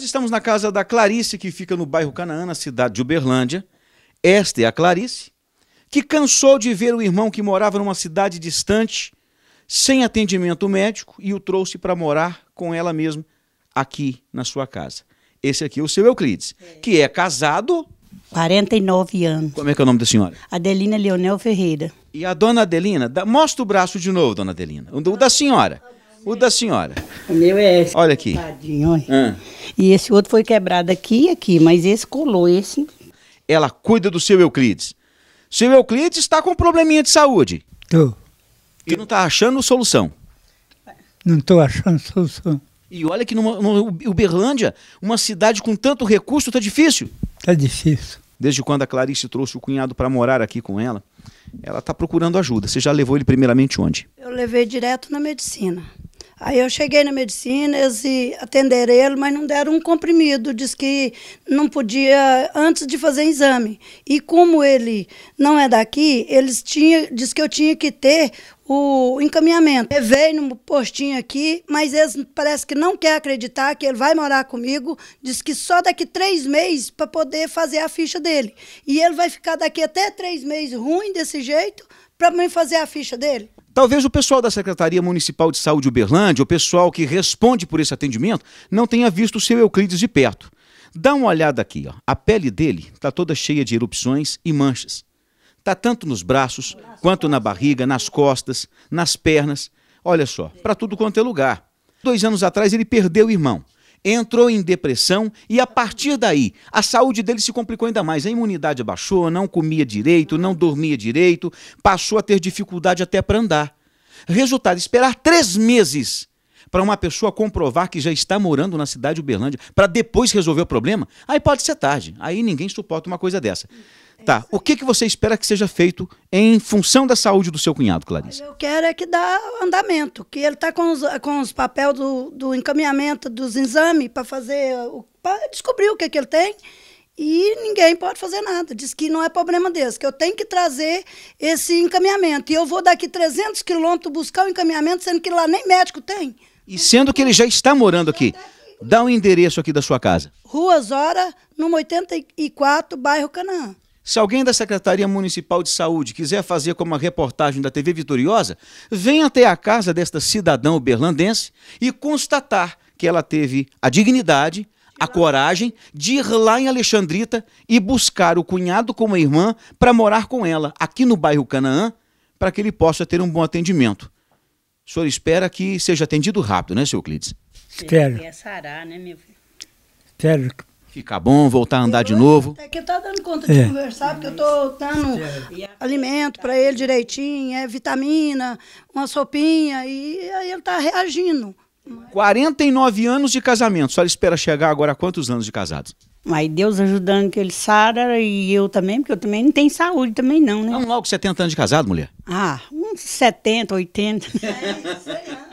Nós estamos na casa da Clarice, que fica no bairro Canaã, na cidade de Uberlândia. Esta é a Clarice, que cansou de ver o irmão que morava numa cidade distante, sem atendimento médico, e o trouxe para morar com ela mesma aqui na sua casa. Esse aqui é o seu Euclides, é. que é casado. 49 anos. Como é que é o nome da senhora? Adelina Leonel Ferreira. E a dona Adelina, mostra o braço de novo, dona Adelina. O da senhora. Ah, o da senhora. O meu é esse. Olha aqui. Tadinho, olha. Ah. E esse outro foi quebrado aqui e aqui, mas esse colou, esse. Ela cuida do seu Euclides. Seu Euclides está com um probleminha de saúde. Tô. E não está achando solução. Não estou achando solução. E olha que numa, numa Uberlândia, uma cidade com tanto recurso, está difícil. Está difícil. Desde quando a Clarice trouxe o cunhado para morar aqui com ela, ela está procurando ajuda. Você já levou ele primeiramente onde? Eu levei direto na medicina. Aí eu cheguei na medicina, eles atenderam ele, mas não deram um comprimido, diz que não podia antes de fazer exame. E como ele não é daqui, eles tinha, diz que eu tinha que ter o encaminhamento. veio no postinho aqui, mas eles parece que não quer acreditar que ele vai morar comigo. Diz que só daqui três meses para poder fazer a ficha dele. E ele vai ficar daqui até três meses ruim desse jeito para mim fazer a ficha dele. Talvez o pessoal da Secretaria Municipal de Saúde Uberlândia, o pessoal que responde por esse atendimento, não tenha visto o seu Euclides de perto. Dá uma olhada aqui, ó. a pele dele está toda cheia de erupções e manchas. Está tanto nos braços, quanto na barriga, nas costas, nas pernas. Olha só, para tudo quanto é lugar. Dois anos atrás ele perdeu o irmão entrou em depressão e a partir daí a saúde dele se complicou ainda mais. A imunidade abaixou, não comia direito, não dormia direito, passou a ter dificuldade até para andar. Resultado: esperar três meses para uma pessoa comprovar que já está morando na cidade de Uberlândia para depois resolver o problema, aí pode ser tarde. Aí ninguém suporta uma coisa dessa. Tá. O que, que você espera que seja feito em função da saúde do seu cunhado, Clarice? Eu quero é que dá andamento, que ele está com os, com os papéis do, do encaminhamento dos exames para fazer, para descobrir o que, que ele tem. E ninguém pode fazer nada. Diz que não é problema desse, que eu tenho que trazer esse encaminhamento. E eu vou daqui 300 quilômetros buscar o encaminhamento, sendo que lá nem médico tem. E sendo que ele já está morando aqui. Dá o um endereço aqui da sua casa. Rua Zora, número 84, bairro Canaã. Se alguém da Secretaria Municipal de Saúde quiser fazer como a reportagem da TV Vitoriosa, venha até a casa desta cidadã uberlandense e constatar que ela teve a dignidade, a coragem de ir lá em Alexandrita e buscar o cunhado como irmã para morar com ela aqui no bairro Canaã, para que ele possa ter um bom atendimento. O senhor espera que seja atendido rápido, né, seu Euclides? Espero. Quer é né, meu filho? Espero ficar bom, voltar a andar de novo. É que tá dando conta de é. conversar, porque eu tô dando é. alimento para ele direitinho, é vitamina, uma sopinha, e aí ele tá reagindo. 49 anos de casamento, só espera chegar agora a quantos anos de casados? Mas Deus ajudando que ele sara e eu também, porque eu também não tenho saúde também não, né? Vamos logo 70 anos de casado, mulher? Ah, uns 70, 80. É, 100 anos.